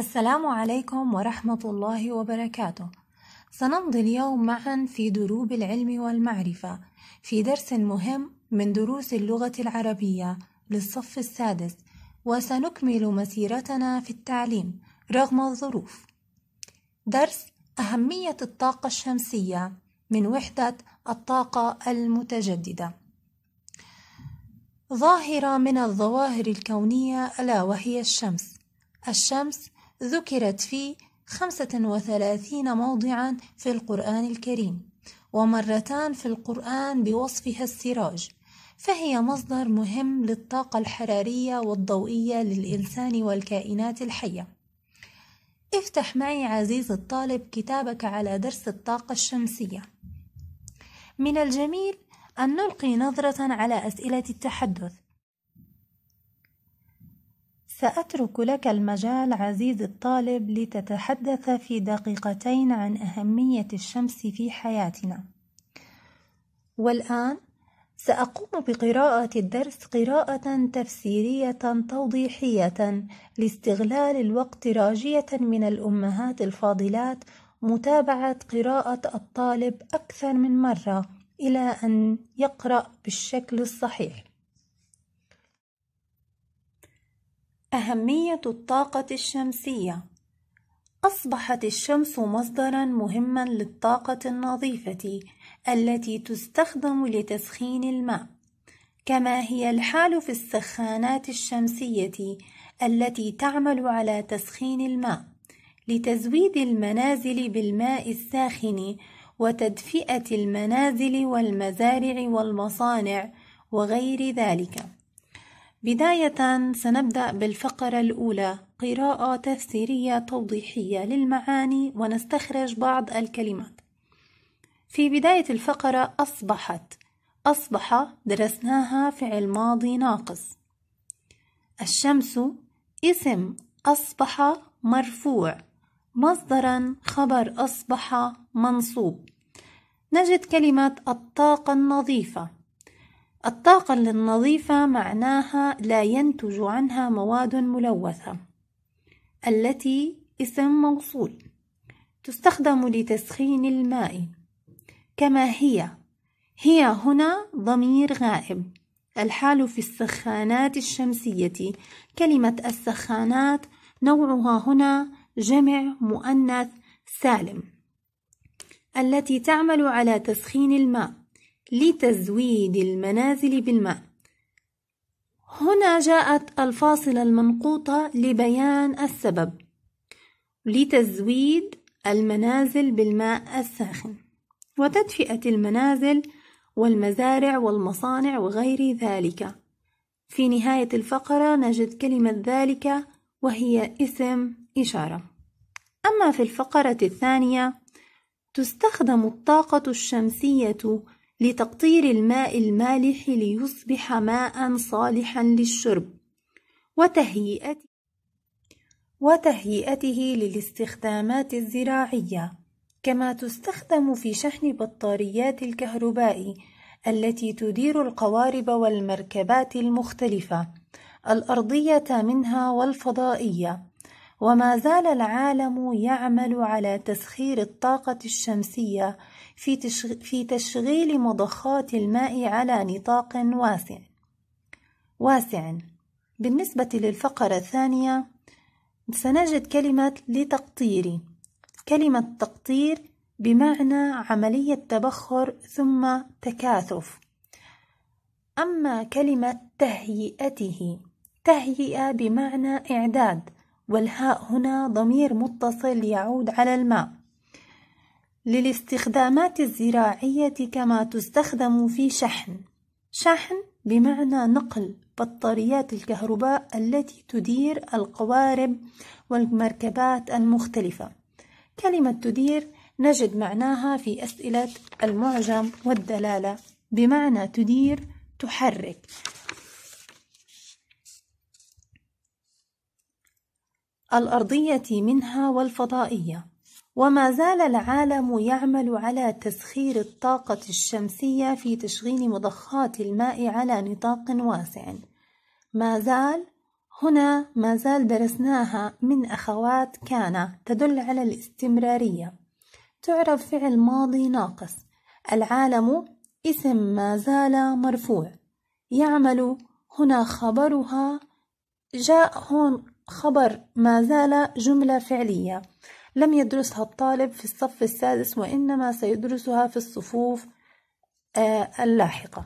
السلام عليكم ورحمة الله وبركاته سنمضي اليوم معا في دروب العلم والمعرفة في درس مهم من دروس اللغة العربية للصف السادس وسنكمل مسيرتنا في التعليم رغم الظروف درس أهمية الطاقة الشمسية من وحدة الطاقة المتجددة ظاهرة من الظواهر الكونية ألا وهي الشمس الشمس ذكرت في 35 موضعا في القرآن الكريم ومرتان في القرآن بوصفها السراج فهي مصدر مهم للطاقة الحرارية والضوئية للإنسان والكائنات الحية افتح معي عزيز الطالب كتابك على درس الطاقة الشمسية من الجميل أن نلقي نظرة على أسئلة التحدث سأترك لك المجال عزيزي الطالب لتتحدث في دقيقتين عن أهمية الشمس في حياتنا. والآن سأقوم بقراءة الدرس قراءة تفسيرية توضيحية لاستغلال الوقت راجية من الأمهات الفاضلات متابعة قراءة الطالب أكثر من مرة إلى أن يقرأ بالشكل الصحيح. أهمية الطاقة الشمسية أصبحت الشمس مصدرًا مهمًا للطاقة النظيفة التي تستخدم لتسخين الماء، كما هي الحال في السخانات الشمسية التي تعمل على تسخين الماء، لتزويد المنازل بالماء الساخن وتدفئة المنازل والمزارع والمصانع وغير ذلك. بداية سنبدأ بالفقرة الأولى قراءة تفسيرية توضيحية للمعاني ونستخرج بعض الكلمات في بداية الفقرة أصبحت أصبح درسناها فعل ماضي ناقص الشمس اسم أصبح مرفوع مصدرا خبر أصبح منصوب نجد كلمة الطاقة النظيفة الطاقة النظيفة معناها لا ينتج عنها مواد ملوثة التي اسم موصول تستخدم لتسخين الماء كما هي هي هنا ضمير غائب الحال في السخانات الشمسية كلمة السخانات نوعها هنا جمع مؤنث سالم التي تعمل على تسخين الماء لتزويد المنازل بالماء هنا جاءت الفاصلة المنقوطة لبيان السبب لتزويد المنازل بالماء الساخن وتدفئة المنازل والمزارع والمصانع وغير ذلك في نهاية الفقرة نجد كلمة ذلك وهي اسم إشارة أما في الفقرة الثانية تستخدم الطاقة الشمسية لتقطير الماء المالح ليصبح ماء صالحا للشرب وتهيئته وتهيئته للاستخدامات الزراعية كما تستخدم في شحن بطاريات الكهرباء التي تدير القوارب والمركبات المختلفة الأرضية منها والفضائية وما زال العالم يعمل على تسخير الطاقة الشمسية في تشغيل مضخات الماء على نطاق واسع واسع بالنسبة للفقرة الثانية سنجد كلمة لتقطير كلمة تقطير بمعنى عملية تبخر ثم تكاثف أما كلمة تهيئته تهيئة بمعنى إعداد والهاء هنا ضمير متصل يعود على الماء للاستخدامات الزراعية كما تستخدم في شحن شحن بمعنى نقل بطاريات الكهرباء التي تدير القوارب والمركبات المختلفة كلمة تدير نجد معناها في أسئلة المعجم والدلالة بمعنى تدير تحرك الأرضية منها والفضائية وما زال العالم يعمل على تسخير الطاقة الشمسية في تشغيل مضخات الماء على نطاق واسع ما زال هنا ما زال درسناها من أخوات كان تدل على الاستمرارية تعرف فعل ماضي ناقص العالم اسم ما زال مرفوع يعمل هنا خبرها جاء هون خبر ما زال جملة فعلية لم يدرسها الطالب في الصف السادس وإنما سيدرسها في الصفوف آه، اللاحقة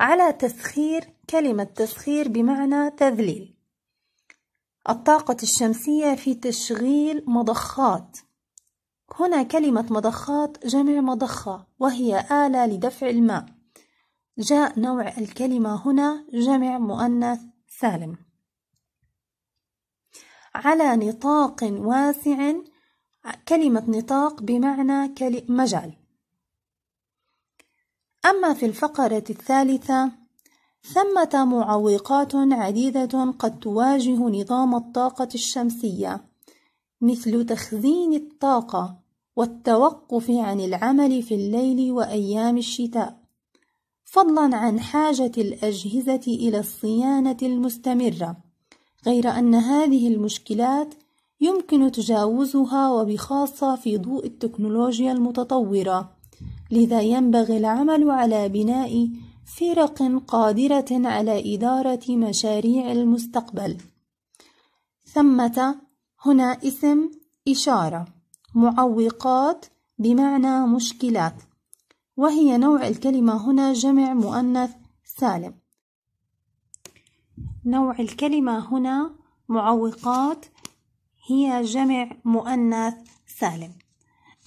على تسخير كلمة تسخير بمعنى تذليل الطاقة الشمسية في تشغيل مضخات هنا كلمة مضخات جمع مضخة وهي آلة لدفع الماء جاء نوع الكلمة هنا جمع مؤنث سالم على نطاق واسع كلمة نطاق بمعنى مجال أما في الفقرة الثالثة ثمة معوقات عديدة قد تواجه نظام الطاقة الشمسية مثل تخزين الطاقة والتوقف عن العمل في الليل وأيام الشتاء فضلا عن حاجة الأجهزة إلى الصيانة المستمرة غير أن هذه المشكلات يمكن تجاوزها وبخاصة في ضوء التكنولوجيا المتطورة لذا ينبغي العمل على بناء فرق قادرة على إدارة مشاريع المستقبل ثمة هنا اسم إشارة معوقات بمعنى مشكلات وهي نوع الكلمة هنا جمع مؤنث سالم نوع الكلمة هنا معوقات هي جمع مؤنث سالم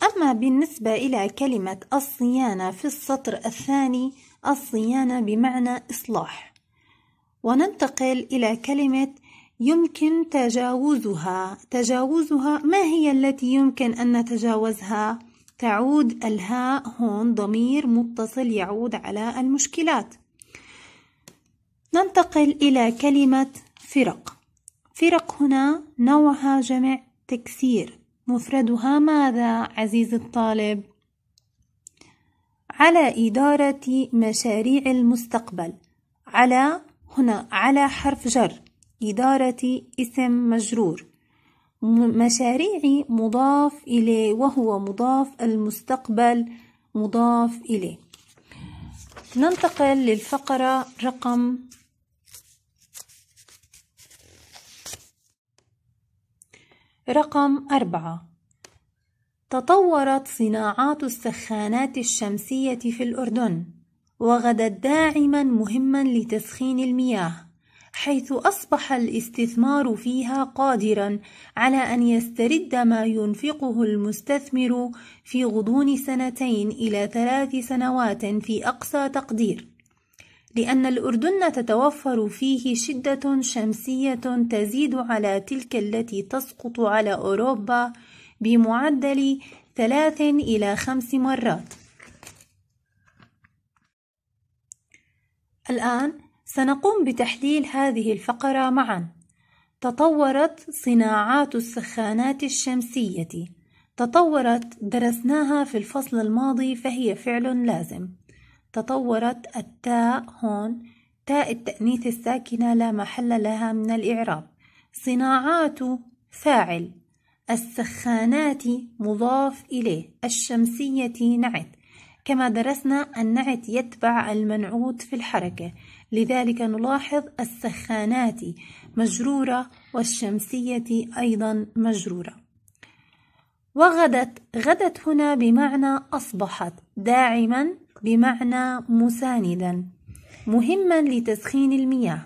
أما بالنسبة إلى كلمة الصيانة في السطر الثاني الصيانة بمعنى إصلاح وننتقل إلى كلمة يمكن تجاوزها تجاوزها ما هي التي يمكن أن نتجاوزها تعود الهاء هون ضمير متصل يعود على المشكلات ننتقل إلى كلمة فرق فرق هنا نوعها جمع تكسير مفردها ماذا عزيزي الطالب على إدارة مشاريع المستقبل على هنا على حرف جر إدارة اسم مجرور مشاريع مضاف إليه وهو مضاف المستقبل مضاف إليه ننتقل للفقرة رقم رقم أربعة تطورت صناعات السخانات الشمسية في الأردن وغدت داعما مهما لتسخين المياه حيث أصبح الاستثمار فيها قادرا على أن يسترد ما ينفقه المستثمر في غضون سنتين إلى ثلاث سنوات في أقصى تقدير لأن الأردن تتوفر فيه شدة شمسية تزيد على تلك التي تسقط على أوروبا بمعدل ثلاث إلى خمس مرات. الآن سنقوم بتحليل هذه الفقرة معا. تطورت صناعات السخانات الشمسية. تطورت درسناها في الفصل الماضي فهي فعل لازم. تطورت التاء هون تاء التأنيث الساكنة لا محل لها من الإعراب صناعات فاعل السخانات مضاف إليه الشمسية نعت كما درسنا النعت يتبع المنعوت في الحركة لذلك نلاحظ السخانات مجرورة والشمسية أيضا مجرورة وغدت غدت هنا بمعنى أصبحت داعما بمعنى مساندا مهما لتسخين المياه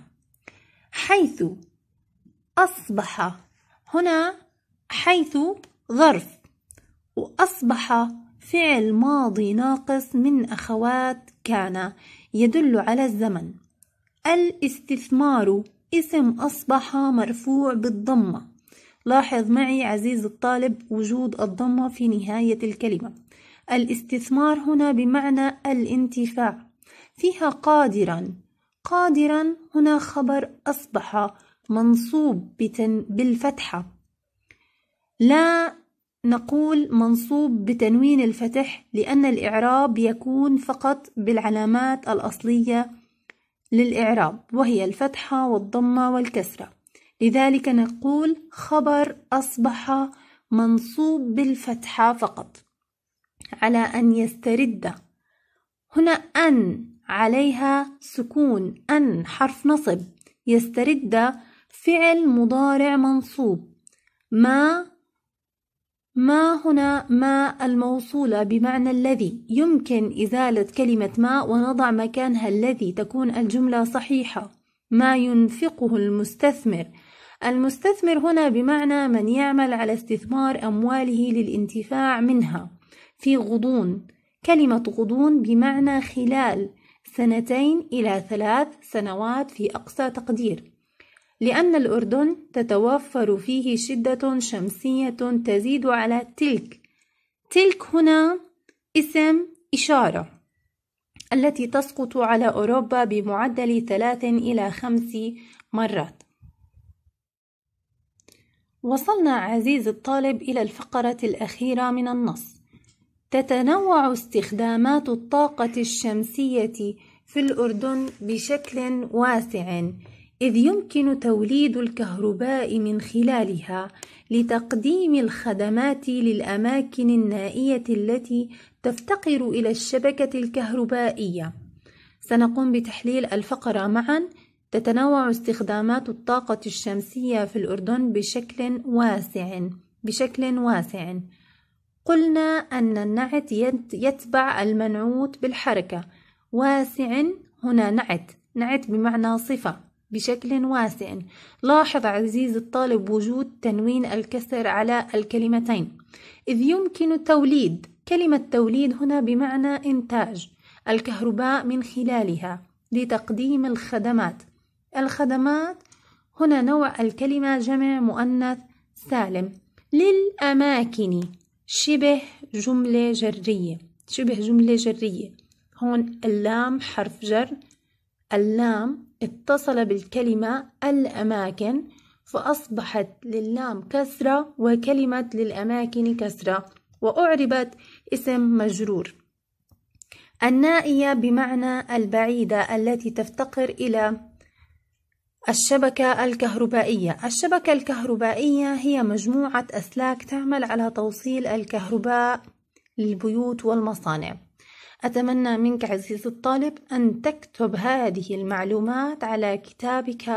حيث أصبح هنا حيث ظرف وأصبح فعل ماضي ناقص من أخوات كان يدل على الزمن الاستثمار اسم أصبح مرفوع بالضمة لاحظ معي عزيز الطالب وجود الضمة في نهاية الكلمة الاستثمار هنا بمعنى الانتفاع فيها قادرا قادرا هنا خبر أصبح منصوب بتن بالفتحة لا نقول منصوب بتنوين الفتح لأن الإعراب يكون فقط بالعلامات الأصلية للإعراب وهي الفتحة والضمة والكسرة لذلك نقول خبر أصبح منصوب بالفتحة فقط على أن يسترد هنا أن عليها سكون أن حرف نصب يسترد فعل مضارع منصوب ما ما هنا ما الموصولة بمعنى الذي يمكن إزالة كلمة ما ونضع مكانها الذي تكون الجملة صحيحة ما ينفقه المستثمر المستثمر هنا بمعنى من يعمل على استثمار أمواله للانتفاع منها في غضون كلمة غضون بمعنى خلال سنتين إلى ثلاث سنوات في أقصى تقدير لأن الأردن تتوفر فيه شدة شمسية تزيد على تلك تلك هنا اسم إشارة التي تسقط على أوروبا بمعدل ثلاث إلى خمس مرات وصلنا عزيزي الطالب إلى الفقرة الأخيرة من النص تتنوع استخدامات الطاقة الشمسية في الأردن بشكل واسع إذ يمكن توليد الكهرباء من خلالها لتقديم الخدمات للأماكن النائية التي تفتقر إلى الشبكة الكهربائية سنقوم بتحليل الفقرة معاً تتنوع استخدامات الطاقة الشمسية في الأردن بشكل واسع بشكل واسع قلنا أن النعت يتبع المنعوت بالحركة واسع هنا نعت نعت بمعنى صفة بشكل واسع لاحظ عزيز الطالب وجود تنوين الكسر على الكلمتين إذ يمكن توليد كلمة توليد هنا بمعنى إنتاج الكهرباء من خلالها لتقديم الخدمات الخدمات هنا نوع الكلمة جمع مؤنث سالم للأماكن شبه جملة جرية شبه جملة جرية هون اللام حرف جر اللام اتصل بالكلمة الأماكن فأصبحت للام كسرة وكلمة للأماكن كسرة وأعربت اسم مجرور النائية بمعنى البعيدة التي تفتقر إلى الشبكة الكهربائية الشبكة الكهربائية هي مجموعة أسلاك تعمل على توصيل الكهرباء للبيوت والمصانع أتمنى منك عزيزي الطالب أن تكتب هذه المعلومات على كتابك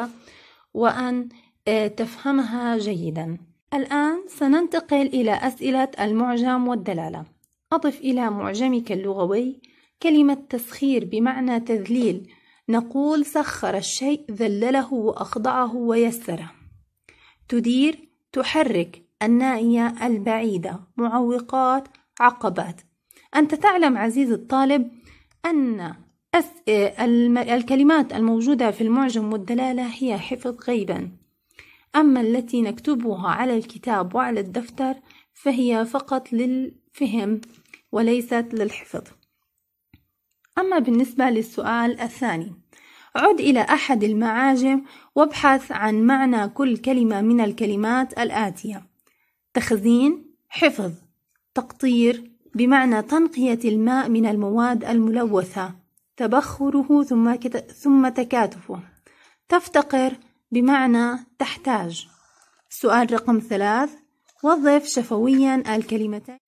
وأن آه، تفهمها جيدا الآن سننتقل إلى أسئلة المعجم والدلالة أضف إلى معجمك اللغوي كلمة تسخير بمعنى تذليل نقول سخر الشيء ذلله وأخضعه ويسره تدير تحرك النائية البعيدة معوقات عقبات أنت تعلم عزيزي الطالب أن الكلمات الموجودة في المعجم والدلالة هي حفظ غيبا أما التي نكتبها على الكتاب وعلى الدفتر فهي فقط للفهم وليست للحفظ أما بالنسبة للسؤال الثاني عد إلى أحد المعاجم وابحث عن معنى كل كلمة من الكلمات الآتية تخزين حفظ تقطير بمعنى تنقية الماء من المواد الملوثة تبخره ثم, كت... ثم تكاتفه تفتقر بمعنى تحتاج سؤال رقم ثلاث وظف شفويا الكلمتين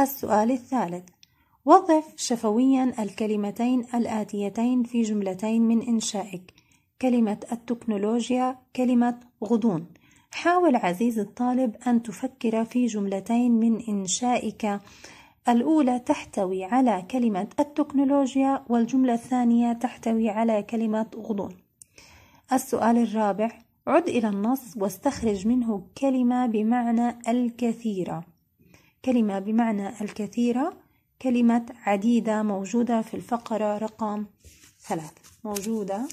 السؤال الثالث وظف شفويا الكلمتين الآتيتين في جملتين من إنشائك كلمة التكنولوجيا كلمة غضون حاول عزيز الطالب أن تفكر في جملتين من إنشائك الأولى تحتوي على كلمة التكنولوجيا والجملة الثانية تحتوي على كلمة غضون السؤال الرابع عد إلى النص واستخرج منه كلمة بمعنى الكثيرة كلمة بمعنى الكثيرة كلمة عديدة موجودة في الفقرة رقم ثلاث موجودة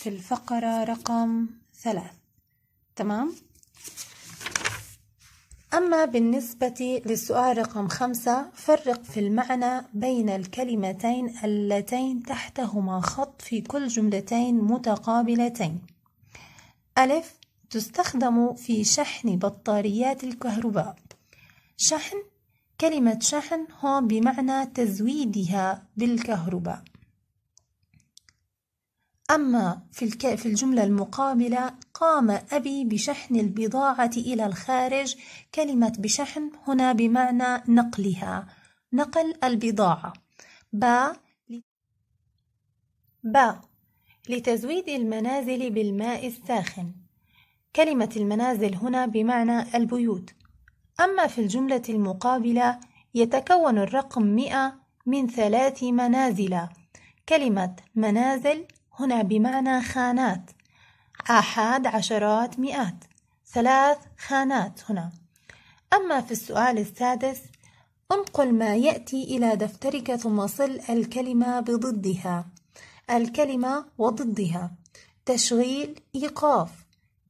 في الفقرة رقم ثلاث تمام أما بالنسبة للسؤال رقم خمسة فرق في المعنى بين الكلمتين اللتين تحتهما خط في كل جملتين متقابلتين ألف تستخدم في شحن بطاريات الكهرباء شحن كلمة شحن هون بمعنى تزويدها بالكهرباء أما في, في الجملة المقابلة قام أبي بشحن البضاعة إلى الخارج كلمة بشحن هنا بمعنى نقلها نقل البضاعة با با لتزويد المنازل بالماء الساخن كلمة المنازل هنا بمعنى البيوت أما في الجملة المقابلة يتكون الرقم 100 من ثلاث منازل كلمة منازل هنا بمعنى خانات آحاد عشرات مئات ثلاث خانات هنا أما في السؤال السادس انقل ما يأتي إلى دفترك ثم صل الكلمة بضدها الكلمة وضدها تشغيل إيقاف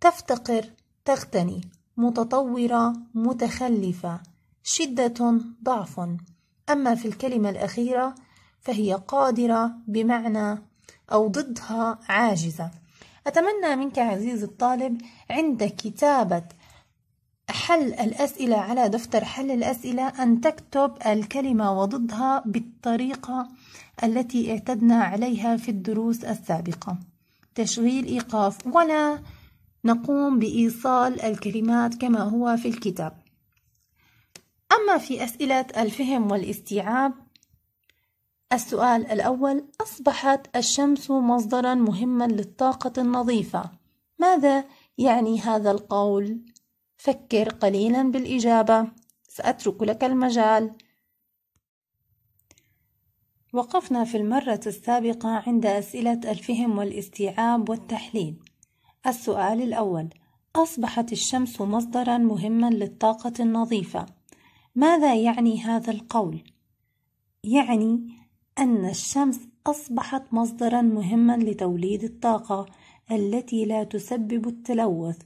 تفتقر تغتني متطورة متخلفة شدة ضعف أما في الكلمة الأخيرة فهي قادرة بمعنى أو ضدها عاجزة أتمنى منك عزيزي الطالب عند كتابة حل الأسئلة على دفتر حل الأسئلة أن تكتب الكلمة وضدها بالطريقة التي اعتدنا عليها في الدروس السابقة تشغيل إيقاف ولا نقوم بإيصال الكلمات كما هو في الكتاب أما في أسئلة الفهم والاستيعاب السؤال الأول أصبحت الشمس مصدرا مهما للطاقة النظيفة ماذا يعني هذا القول؟ فكر قليلا بالإجابة سأترك لك المجال وقفنا في المرة السابقة عند أسئلة الفهم والاستيعاب والتحليل السؤال الأول أصبحت الشمس مصدرا مهما للطاقة النظيفة ماذا يعني هذا القول؟ يعني أن الشمس أصبحت مصدرا مهما لتوليد الطاقة التي لا تسبب التلوث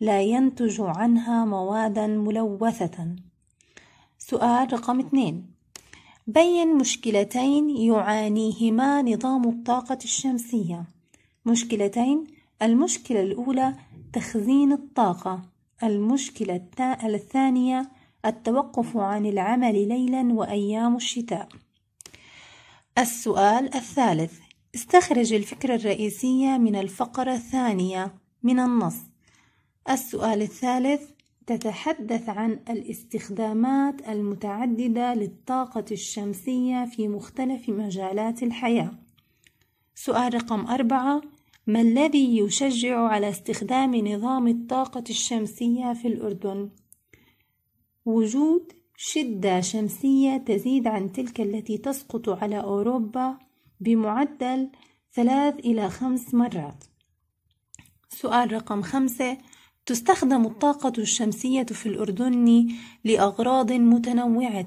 لا ينتج عنها موادا ملوثة سؤال رقم اثنين بين مشكلتين يعانيهما نظام الطاقة الشمسية مشكلتين المشكلة الأولى تخزين الطاقة المشكلة الثانية التوقف عن العمل ليلا وأيام الشتاء السؤال الثالث استخرج الفكرة الرئيسية من الفقرة الثانية من النص السؤال الثالث تتحدث عن الاستخدامات المتعددة للطاقة الشمسية في مختلف مجالات الحياة سؤال رقم أربعة ما الذي يشجع على استخدام نظام الطاقة الشمسية في الأردن؟ وجود شدة شمسية تزيد عن تلك التي تسقط على أوروبا بمعدل ثلاث إلى خمس مرات. سؤال رقم خمسة تستخدم الطاقة الشمسية في الأردن لأغراض متنوعة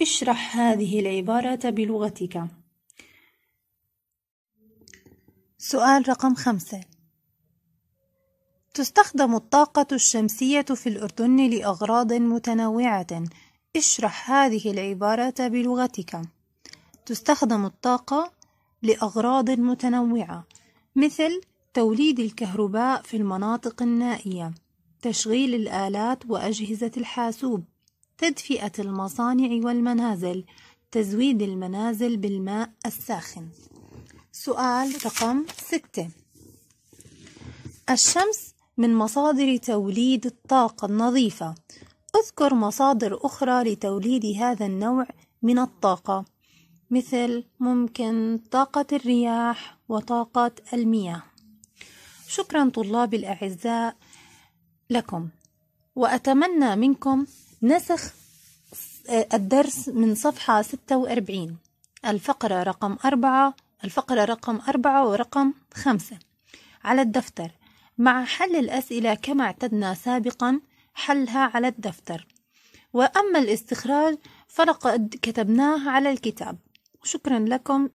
اشرح هذه العبارة بلغتك سؤال رقم خمسة تستخدم الطاقة الشمسية في الأردن لأغراض متنوعة اشرح هذه العبارة بلغتك تستخدم الطاقة لأغراض متنوعة مثل توليد الكهرباء في المناطق النائية تشغيل الآلات وأجهزة الحاسوب تدفئة المصانع والمنازل تزويد المنازل بالماء الساخن سؤال رقم ستة الشمس من مصادر توليد الطاقة النظيفة اذكر مصادر أخرى لتوليد هذا النوع من الطاقة مثل ممكن طاقة الرياح وطاقة المياه شكرا طلاب الأعزاء لكم وأتمنى منكم نسخ الدرس من صفحة 46 الفقرة رقم 4 الفقرة رقم أربعة ورقم خمسة على الدفتر مع حل الأسئلة كما اعتدنا سابقا حلها على الدفتر وأما الاستخراج فلقد كتبناه على الكتاب شكرا لكم